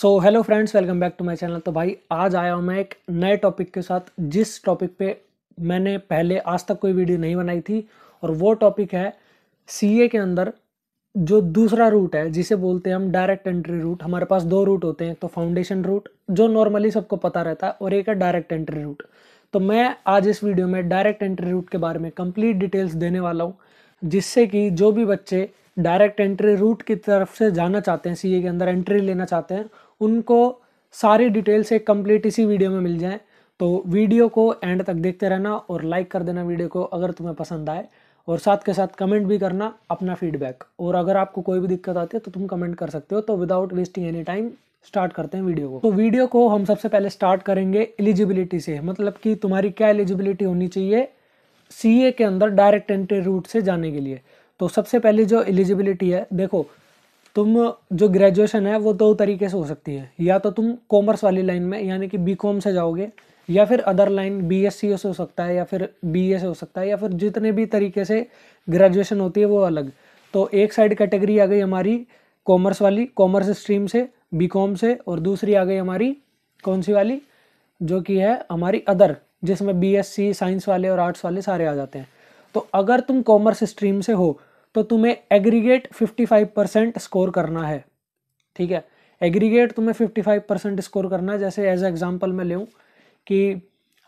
So hello friends welcome back to my channel तो भाई आज आया हूँ मैं एक नए टॉपिक के साथ जिस टॉपिक पे मैंने पहले आज तक कोई वीडियो नहीं बनाई थी और वो टॉपिक है सीए के अंदर जो दूसरा रूट है जिसे बोलते हैं हम डायरेक्ट एंट्री रूट हमारे पास दो रूट होते हैं तो फाउंडेशन रूट जो नॉर्मली सबको पता रहता है और एक है डायरेक्ट एंट्री रूट तो मैं आज इस वीडियो में डायरेक्ट एंट्री रूट के बारे में कंप्लीट डिटेल्स देने वाला हूँ जिससे कि जो भी बच्चे डायरेक्ट एंट्री रूट की तरफ से जाना चाहते हैं सीए के अंदर एंट्री लेना चाहते हैं उनको सारी डिटेल्स एक कंप्लीट इसी वीडियो में मिल जाए तो वीडियो को एंड तक देखते रहना और लाइक कर देना वीडियो को अगर तुम्हें पसंद आए और साथ के साथ कमेंट भी करना अपना फीडबैक और अगर आपको कोई भी दिक्कत आती है तो तुम कमेंट कर सकते हो तो without wasting any time start करते हैं वीडियो को तो वीडियो को हम सबसे पहले स्टार्ट करेंगे एलिजिबिलिटी से मतलब कि तुम्हारी क्या एलिजिबिलिटी होनी चाहिए सी के अंदर डायरेक्ट एंट्री रूट से जाने के लिए तो सबसे पहले जो एलिजिबिलिटी है देखो तुम जो ग्रेजुएशन है वो दो तरीके से हो सकती है या तो तुम कॉमर्स वाली लाइन में यानी कि बी कॉम से जाओगे या फिर other line B S C से हो सकता है या फिर बी ए से हो सकता है या फिर जितने भी तरीके से ग्रेजुएशन होती है वो अलग तो एक साइड कैटेगरी आ गई हमारी कॉमर्स वाली कॉमर्स स्ट्रीम से बी कॉम से और दूसरी आ गई हमारी कौन सी वाली जो कि है हमारी अदर जिसमें बी एस सी साइंस वाले और आर्ट्स वाले सारे आ जाते हैं तो अगर तुम कॉमर्स स्ट्रीम से हो तो तुम्हें एग्रीगेट 55 परसेंट स्कोर करना है ठीक है एग्रीगेट तुम्हें 55 परसेंट स्कोर करना है जैसे एज एग्जांपल मैं लूँ कि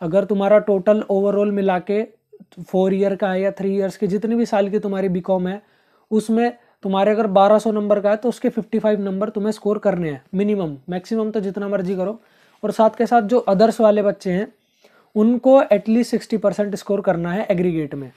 अगर तुम्हारा टोटल ओवरऑल मिला के फोर ईयर का है या थ्री ईयर्स के जितने भी साल की तुम्हारी बी है उसमें तुम्हारे अगर 1200 नंबर का है तो उसके 55 नंबर तुम्हें स्कोर करने हैं मिनिमम मैक्सिमम तो जितना मर्जी करो और साथ के साथ जो अदर्स वाले बच्चे हैं उनको एटलीस्ट 60 परसेंट स्कोर करना है एग्रीगेट में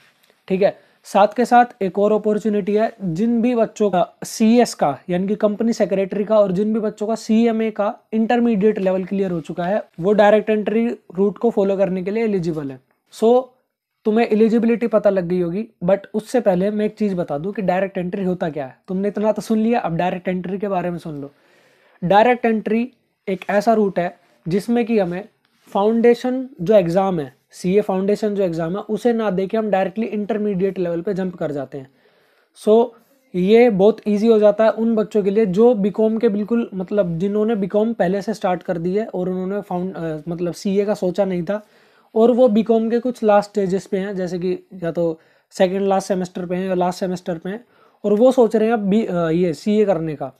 ठीक है साथ के साथ एक और अपॉर्चुनिटी है जिन भी बच्चों का सी एस का यानी कि कंपनी सेक्रेटरी का और जिन भी बच्चों का सी एम ए का इंटरमीडिएट लेवल क्लियर हो चुका है वो डायरेक्ट एंट्री रूट को फॉलो करने के लिए एलिजिबल है सो so, तुम्हें एलिजिबिलिटी पता लग गई होगी बट उससे पहले मैं एक चीज़ बता दूं कि डायरेक्ट एंट्री होता क्या है तुमने इतना तो सुन लिया अब डायरेक्ट एंट्री के बारे में सुन लो डायरेक्ट एंट्री एक ऐसा रूट है जिसमें कि हमें फाउंडेशन जो एग्ज़ाम है सी ए फाउंडेशन जो एग्ज़ाम है उसे ना दे के हम डायरेक्टली इंटरमीडिएट लेवल पे जंप कर जाते हैं सो so, ये बहुत इजी हो जाता है उन बच्चों के लिए जो बीकॉम के बिल्कुल मतलब जिन्होंने बीकॉम पहले से स्टार्ट कर दी है और उन्होंने फाउंड मतलब सीए का सोचा नहीं था और वो बीकॉम के कुछ लास्ट स्टेजेस पे हैं जैसे कि या तो सेकेंड लास्ट सेमेस्टर पे हैं या लास्ट सेमेस्टर पे हैं और वो सोच रहे हैं अब बी ये सी ए करने का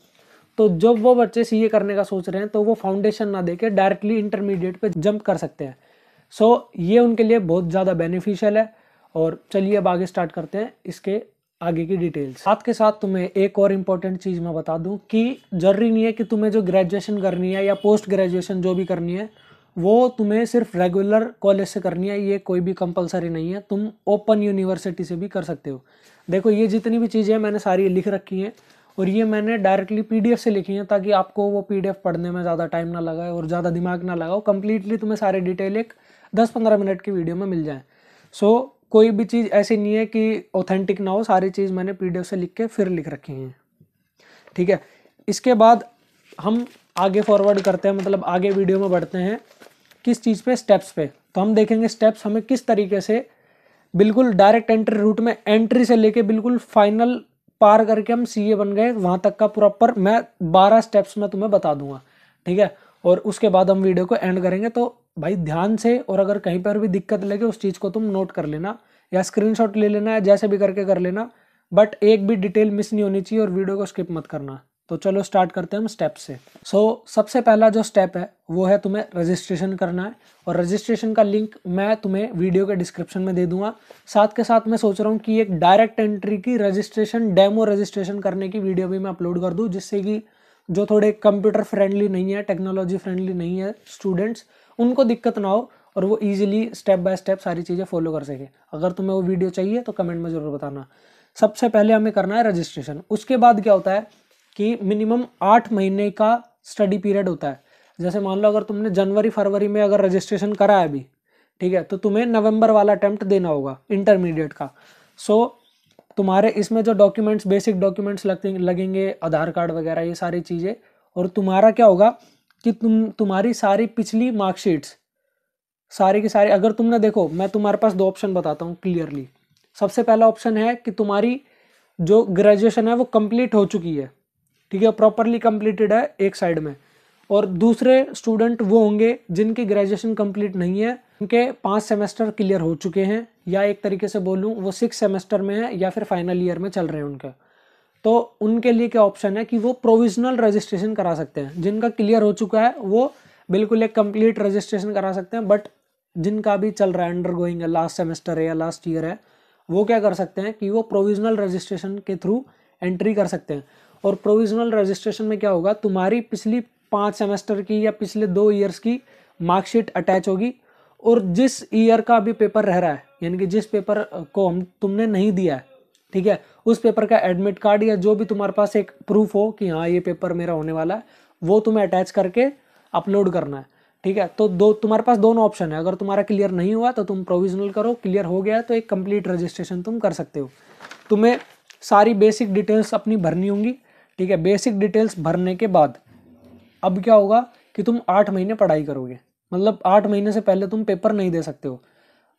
तो जब वो बच्चे सी ए करने का सोच रहे हैं तो वो फाउंडेशन ना के डायरेक्टली इंटरमीडिएट पर जंप कर सकते हैं सो ये उनके लिए बहुत ज़्यादा बेनिफिशियल है और चलिए अब आगे स्टार्ट करते हैं इसके आगे की डिटेल्स साथ के साथ तुम्हें एक और इम्पॉर्टेंट चीज़ मैं बता दूं कि जरूरी नहीं है कि तुम्हें जो ग्रेजुएशन करनी है या पोस्ट ग्रेजुएशन जो भी करनी है वो तुम्हें सिर्फ रेगुलर कॉलेज से करनी है ये कोई भी कंपलसरी नहीं है तुम ओपन यूनिवर्सिटी से भी कर सकते हो देखो ये जितनी भी चीज़ें मैंने सारी लिख रखी हैं और ये मैंने डायरेक्टली पी से लिखी हैं ताकि आपको वो पी पढ़ने में ज़्यादा टाइम ना लगाए और ज़्यादा दिमाग ना लगाओ कम्प्लीटली तुम्हें सारे डिटेल एक दस पंद्रह मिनट की वीडियो में मिल जाए सो so, कोई भी चीज़ ऐसी नहीं है कि ऑथेंटिक ना हो सारी चीज़ मैंने पी से लिख के फिर लिख रखी हैं ठीक है इसके बाद हम आगे फॉरवर्ड करते हैं मतलब आगे वीडियो में बढ़ते हैं किस चीज़ पे स्टेप्स पे तो हम देखेंगे स्टेप्स हमें किस तरीके से बिल्कुल डायरेक्ट एंट्री रूट में एंट्री से लेके बिल्कुल फाइनल पार करके हम सीए बन गए वहाँ तक का प्रॉपर मैं बारह स्टेप्स में तुम्हें बता दूंगा ठीक है और उसके बाद हम वीडियो को एंड करेंगे तो भाई ध्यान से और अगर कहीं पर भी दिक्कत लगे उस चीज़ को तुम नोट कर लेना या स्क्रीनशॉट ले लेना या जैसे भी करके कर लेना बट एक भी डिटेल मिस नहीं होनी चाहिए और वीडियो को स्किप मत करना तो चलो स्टार्ट करते हैं हम स्टेप से सो so, सबसे पहला जो स्टेप है वो है तुम्हें रजिस्ट्रेशन करना है और रजिस्ट्रेशन का लिंक मैं तुम्हें वीडियो के डिस्क्रिप्शन में दे दूंगा साथ के साथ मैं सोच रहा हूँ कि एक डायरेक्ट एंट्री की रजिस्ट्रेशन डेमो रजिस्ट्रेशन करने की वीडियो भी मैं अपलोड कर दूँ जिससे कि जो थोड़े कंप्यूटर फ्रेंडली नहीं है टेक्नोलॉजी फ्रेंडली नहीं है स्टूडेंट्स उनको दिक्कत ना हो और वो ईजिली स्टेप बाय स्टेप सारी चीज़ें फॉलो कर सके अगर तुम्हें वो वीडियो चाहिए तो कमेंट में ज़रूर बताना सबसे पहले हमें करना है रजिस्ट्रेशन उसके बाद क्या होता है कि मिनिमम आठ महीने का स्टडी पीरियड होता है जैसे मान लो अगर तुमने जनवरी फरवरी में अगर रजिस्ट्रेशन करा है अभी ठीक है तो तुम्हें नवंबर वाला अटैम्प्ट देना होगा इंटरमीडिएट का सो so, तुम्हारे इसमें जो डॉक्यूमेंट्स बेसिक डॉक्यूमेंट्स लगते लगेंगे आधार कार्ड वगैरह ये सारी चीज़ें और तुम्हारा क्या होगा कि तुम तुम्हारी सारी पिछली मार्कशीट्स सारे के सारे अगर तुमने देखो मैं तुम्हारे पास दो ऑप्शन बताता हूँ क्लियरली सबसे पहला ऑप्शन है कि तुम्हारी जो ग्रेजुएशन है वो कंप्लीट हो चुकी है ठीक है प्रॉपरली कंप्लीटेड है एक साइड में और दूसरे स्टूडेंट वो होंगे जिनकी ग्रेजुएशन कंप्लीट नहीं है उनके पाँच सेमेस्टर क्लियर हो चुके हैं या एक तरीके से बोलूँ वो सिक्स सेमेस्टर में है या फिर फाइनल ईयर में चल रहे हैं उनका तो उनके लिए क्या ऑप्शन है कि वो प्रोविजनल रजिस्ट्रेशन करा सकते हैं जिनका क्लियर हो चुका है वो बिल्कुल एक कंप्लीट रजिस्ट्रेशन करा सकते हैं बट जिनका भी चल रहा है अंडर गोइंग है लास्ट सेमेस्टर है या लास्ट ईयर है वो क्या कर सकते हैं कि वो प्रोविजनल रजिस्ट्रेशन के थ्रू एंट्री कर सकते हैं और प्रोविजनल रजिस्ट्रेशन में क्या होगा तुम्हारी पिछली पाँच सेमेस्टर की या पिछले दो ईयर्स की मार्कशीट अटैच होगी और जिस ईयर का भी पेपर रह रहा है यानी कि जिस पेपर को हम तुमने नहीं दिया है ठीक है उस पेपर का एडमिट कार्ड या जो भी तुम्हारे पास एक प्रूफ हो कि हाँ ये पेपर मेरा होने वाला है वो तुम्हें अटैच करके अपलोड करना है ठीक है तो दो तुम्हारे पास दोनों ऑप्शन है अगर तुम्हारा क्लियर नहीं हुआ तो तुम प्रोविजनल करो क्लियर हो गया तो एक कंप्लीट रजिस्ट्रेशन तुम कर सकते हो तुम्हें सारी बेसिक डिटेल्स अपनी भरनी होंगी ठीक है बेसिक डिटेल्स भरने के बाद अब क्या होगा कि तुम आठ महीने पढ़ाई करोगे मतलब आठ महीने से पहले तुम पेपर नहीं दे सकते हो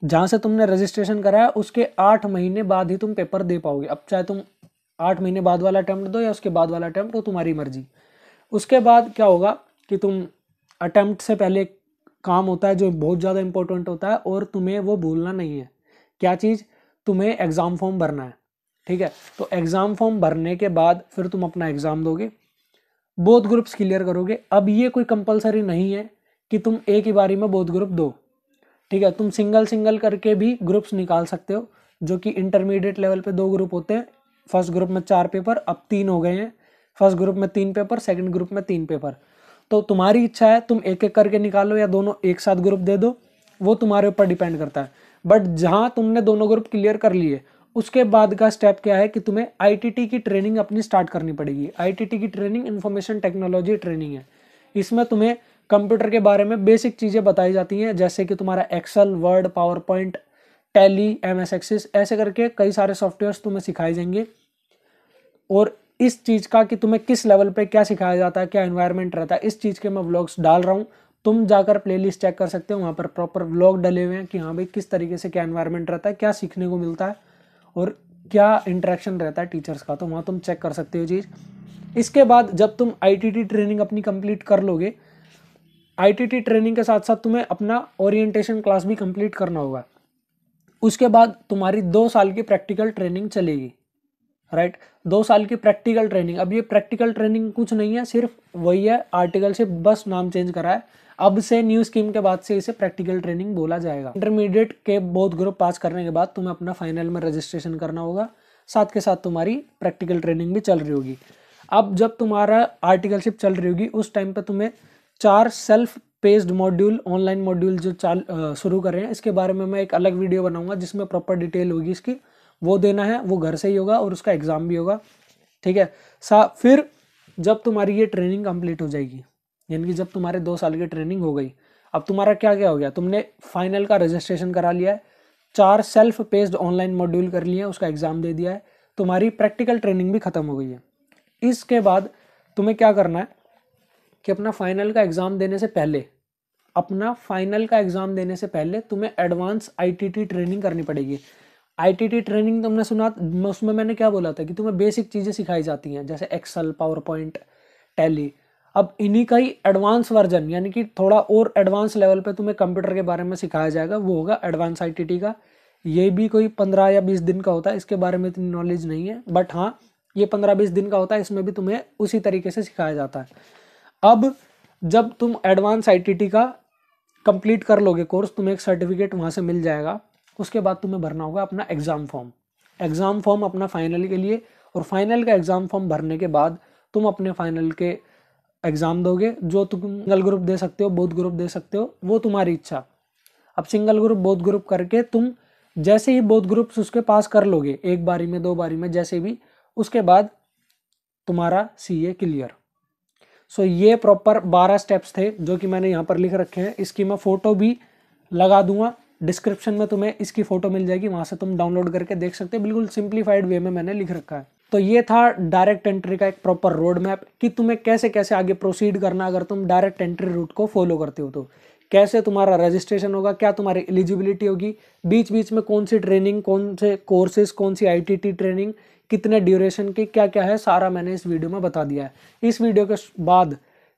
जहाँ से तुमने रजिस्ट्रेशन कराया उसके आठ महीने बाद ही तुम पेपर दे पाओगे अब चाहे तुम आठ महीने बाद वाला अटैम्प्ट दो या उसके बाद वाला अटैम्प्ट वो तुम्हारी मर्जी उसके बाद क्या होगा कि तुम अटैम्प्ट से पहले काम होता है जो बहुत ज़्यादा इंपॉर्टेंट होता है और तुम्हें वो भूलना नहीं है क्या चीज़ तुम्हें एग्ज़ाम फॉर्म भरना है ठीक है तो एग्ज़ाम फॉर्म भरने के बाद फिर तुम अपना एग्ज़ाम दोगे बोध ग्रुप्स क्लियर करोगे अब ये कोई कंपलसरी नहीं है कि तुम एक ही बारी में बोध ग्रुप दो ठीक है तुम सिंगल सिंगल करके भी ग्रुप्स निकाल सकते हो जो कि इंटरमीडिएट लेवल पे दो ग्रुप होते हैं फर्स्ट ग्रुप में चार पेपर अब तीन हो गए हैं फर्स्ट ग्रुप में तीन पेपर सेकंड ग्रुप में तीन पेपर तो तुम्हारी इच्छा है तुम एक एक करके निकालो या दोनों एक साथ ग्रुप दे दो वो तुम्हारे ऊपर डिपेंड करता है बट जहाँ तुमने दोनों ग्रुप क्लियर कर लिए उसके बाद का स्टेप क्या है कि तुम्हें आई की ट्रेनिंग अपनी स्टार्ट करनी पड़ेगी आई की ट्रेनिंग इन्फॉर्मेशन टेक्नोलॉजी ट्रेनिंग है इसमें तुम्हें कंप्यूटर के बारे में बेसिक चीज़ें बताई जाती हैं जैसे कि तुम्हारा Excel Word PowerPoint Tally M S Access ऐसे करके कई सारे सॉफ्टवेयर्स तुम्हें सिखाए जाएंगे और इस चीज़ का कि तुम्हें किस लेवल पे क्या सिखाया जाता है क्या इन्वायरमेंट रहता है इस चीज़ के मैं ब्लॉग्स डाल रहा हूँ तुम जाकर प्लेलिस्ट चेक कर सकते हो वहाँ पर प्रॉपर व्लॉग डले हुए हैं कि हाँ भाई किस तरीके से क्या इन्वायरमेंट रहता है क्या सीखने को मिलता है और क्या इंट्रैक्शन रहता है टीचर्स का तो वहाँ तुम चेक कर सकते हो चीज़ इसके बाद जब तुम आई ट्रेनिंग अपनी कंप्लीट कर लोगे आईटीटी ट्रेनिंग के साथ साथ तुम्हें अपना ओरिएंटेशन क्लास भी कंप्लीट करना होगा उसके बाद तुम्हारी दो साल की प्रैक्टिकल ट्रेनिंग चलेगी राइट right? दो साल की प्रैक्टिकल ट्रेनिंग अब ये प्रैक्टिकल ट्रेनिंग कुछ नहीं है सिर्फ वही है आर्टिकल से बस नाम चेंज करा है अब से न्यू स्कीम के बाद से इसे प्रैक्टिकल ट्रेनिंग बोला जाएगा इंटरमीडिएट के बोध ग्रुप पास करने के बाद तुम्हें अपना फाइनल में रजिस्ट्रेशन करना होगा साथ के साथ तुम्हारी प्रैक्टिकल ट्रेनिंग भी चल रही होगी अब जब तुम्हारा आर्टिकलशिप चल रही होगी उस टाइम पर तुम्हें चार self paced module online module जो चाल शुरू कर रहे हैं इसके बारे में मैं एक अलग वीडियो बनाऊंगा जिसमें प्रॉपर डिटेल होगी इसकी वो देना है वो घर से ही होगा और उसका एग्ज़ाम भी होगा ठीक है सा फिर जब तुम्हारी ये ट्रेनिंग कंप्लीट हो जाएगी यानी कि जब तुम्हारे दो साल की ट्रेनिंग हो गई अब तुम्हारा क्या क्या हो गया तुमने फाइनल का रजिस्ट्रेशन करा लिया है चार सेल्फ पेस्ड ऑनलाइन मॉड्यूल कर लिए उसका एग्ज़ाम दे दिया है तुम्हारी प्रैक्टिकल ट्रेनिंग भी ख़त्म हो गई है इसके बाद तुम्हें क्या करना है कि अपना फाइनल का एग्ज़ाम देने से पहले अपना फाइनल का एग्ज़ाम देने से पहले तुम्हें एडवांस आईटीटी ट्रेनिंग करनी पड़ेगी आईटीटी ट्रेनिंग तुमने सुना उसमें मैंने क्या बोला था कि तुम्हें बेसिक चीज़ें सिखाई जाती हैं जैसे एक्सल पावर पॉइंट टैली अब इन्हीं का ही एडवांस वर्जन यानी कि थोड़ा और एडवांस लेवल पे तुम्हें कंप्यूटर के बारे में सिखाया जाएगा वो होगा एडवांस आईटीटी का ये भी कोई पंद्रह या बीस दिन का होता है इसके बारे में इतनी नॉलेज नहीं है बट हाँ ये पंद्रह बीस दिन का होता है इसमें भी तुम्हें उसी तरीके से सिखाया जाता है अब जब तुम एडवांस आईटीटी का कंप्लीट कर लोगे कोर्स तुम्हें एक सर्टिफिकेट वहाँ से मिल जाएगा उसके बाद तुम्हें भरना होगा अपना एग्ज़ाम फॉर्म एग्ज़ाम फॉर्म अपना फाइनल के लिए और फाइनल का एग्ज़ाम फॉर्म भरने के बाद तुम अपने फाइनल के एग्ज़ाम दोगे जो तुम सिंगल ग्रुप दे सकते हो बोध ग्रुप दे सकते हो वो तुम्हारी इच्छा अब सिंगल ग्रुप बोध ग्रुप करके तुम जैसे ही बोध ग्रुप्स उसके पास कर लोगे एक बारी में दो बारी में जैसे भी उसके बाद तुम्हारा C A clear so so, ये प्रॉपर बारह स्टेप्स थे जो कि मैंने यहाँ पर लिख रखे हैं इसकी मैं फ़ोटो भी लगा दूंगा डिस्क्रिप्शन में तुम्हें इसकी फ़ोटो मिल जाएगी वहाँ से तुम डाउनलोड करके देख सकते हो बिल्कुल सिंप्लीफाइड वे में मैंने लिख रखा है तो ये था डायरेक्ट एंट्री का एक प्रॉपर रोड मैप कि तुम्हें कैसे कैसे आगे प्रोसीड करना अगर तुम डायरेक्ट एंट्री रूट को फॉलो करते हो तो कैसे तुम्हारा रजिस्ट्रेशन होगा क्या तुम्हारी एलिजिबिलिटी होगी बीच बीच में कौन सी ट्रेनिंग कौन से कोर्सेज कौन सी आईटीटी ट्रेनिंग कितने ड्यूरेशन के क्या क्या है सारा मैंने इस वीडियो में बता दिया है इस वीडियो के बाद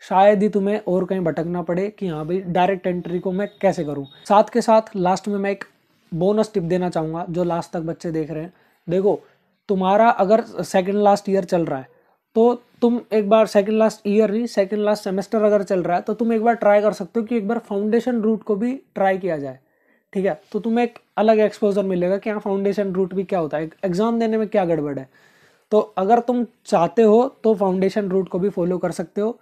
शायद ही तुम्हें और कहीं भटकना पड़े कि हाँ भाई डायरेक्ट एंट्री को मैं कैसे करूँ साथ के साथ लास्ट में मैं एक बोनस टिप देना चाहूँगा जो लास्ट तक बच्चे देख रहे हैं देखो तुम्हारा अगर सेकेंड लास्ट ईयर चल रहा है तो तुम एक बार सेकेंड लास्ट ईयर नहीं सेकेंड लास्ट सेमेस्टर अगर चल रहा है तो तुम एक बार ट्राई कर सकते हो कि एक बार फाउंडेशन रूट को भी ट्राई किया जाए ठीक है तो तुम्हें एक अलग एक्सपोजर मिलेगा कि हाँ फाउंडेशन रूट भी क्या होता है एग्ज़ाम देने में क्या गड़बड़ है तो अगर तुम चाहते हो तो फाउंडेशन रूट को भी फॉलो कर सकते हो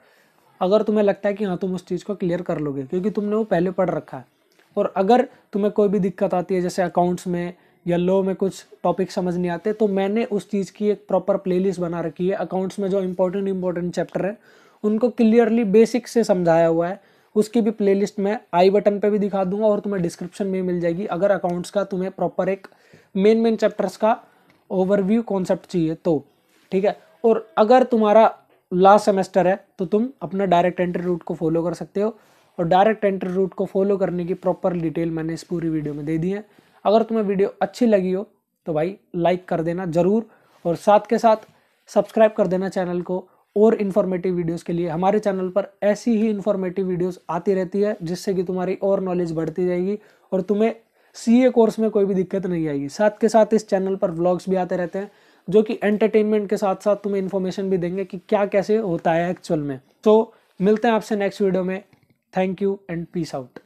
अगर तुम्हें लगता है कि हाँ तुम उस चीज़ को क्लियर कर लोगे क्योंकि तुमने वो पहले पढ़ रखा है और अगर तुम्हें कोई भी दिक्कत आती है जैसे अकाउंट्स में या लो में कुछ टॉपिक समझ नहीं आते तो मैंने उस चीज़ की एक प्रॉपर प्लेलिस्ट बना रखी है अकाउंट्स में जो इंपॉर्टेंट इंपॉर्टेंट चैप्टर है उनको क्लियरली बेसिक से समझाया हुआ है उसकी भी प्लेलिस्ट मैं आई बटन पे भी दिखा दूंगा और तुम्हें डिस्क्रिप्शन में मिल जाएगी अगर अकाउंट्स का तुम्हें प्रॉपर एक मेन मेन चैप्टर्स का ओवरव्यू कॉन्सेप्ट चाहिए तो ठीक है और अगर तुम्हारा लास्ट सेमेस्टर है तो तुम अपना डायरेक्ट एंट्री रूट को फॉलो कर सकते हो और डायरेक्ट एंट्री रूट को फॉलो करने की प्रॉपर डिटेल मैंने इस पूरी वीडियो में दे दी है अगर तुम्हें वीडियो अच्छी लगी हो तो भाई लाइक कर देना ज़रूर और साथ के साथ सब्सक्राइब कर देना चैनल को और इन्फॉर्मेटिव वीडियोस के लिए हमारे चैनल पर ऐसी ही इन्फॉर्मेटिव वीडियोस आती रहती है जिससे कि तुम्हारी और नॉलेज बढ़ती जाएगी और तुम्हें सीए कोर्स में कोई भी दिक्कत नहीं आएगी साथ के साथ इस चैनल पर व्लॉग्स भी आते रहते हैं जो कि एंटरटेनमेंट के साथ साथ तुम्हें इन्फॉर्मेशन भी देंगे कि क्या कैसे होता है एक्चुअल में तो मिलते हैं आपसे नेक्स्ट वीडियो में thank you and peace out